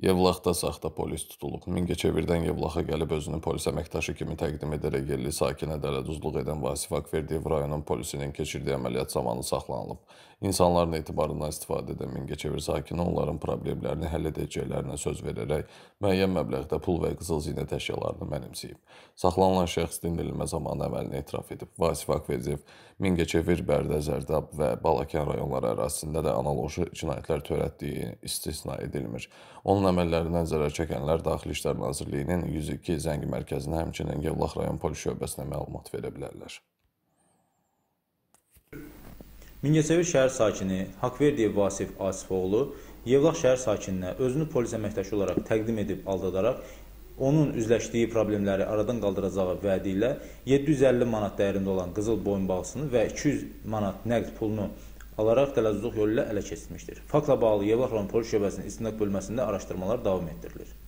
Yevlaxda saxta polis tutulub. Mingəçevirdən Yevlaxa gəlib özünü polis əməkdaşı kimi təqdim edərək yerli sakinə dələduzluq edən Vasif Akverdiyev rayonun polisinin keçirdiyi əməliyyat zamanı saxlanılıb. İnsanların etibarından istifadə edən Mingəçevir sakini onların problemlərini həll edəcəklərinə söz verərək müəyyən məbləğdə pul və qızıl zinət əşyalarını mənimsəyib. Saxlanılan şəxs dindirilmə zamanı əməlini etiraf edib. Vasif Akverdiyev Mingəçevir, Bərdə, Zərdab və Balakən rayonları ərazisində də analoji cinayətlər törətdiyi istisna edilmir. Onun əməllərindən zərər çəkənlər Daxili İşlər Nazirliyinin 102 zəng mərkəzinə, həmçinin Yevlax rayon polis şöbəsinə məlumat verə bilərlər. Mingəçevir şəhər sakini Haqverdiyev Vasif Asifoğlu Yevlax şəhər sakininə özünü polis əməkdaşı olaraq təqdim edib aldadaraq onun üzləşdiyi problemləri aradan qaldıracağı vədi ilə 750 manat dəyərində olan qızıl boyunbağısını və 200 manat nəqd pulunu alaraq tələzzuq yolu ilə ələ keçilmişdir. Faktla bağlı Yevlaxlan polis şöbəsinin istinad bölməsində araşdırmalar davam etdirilir.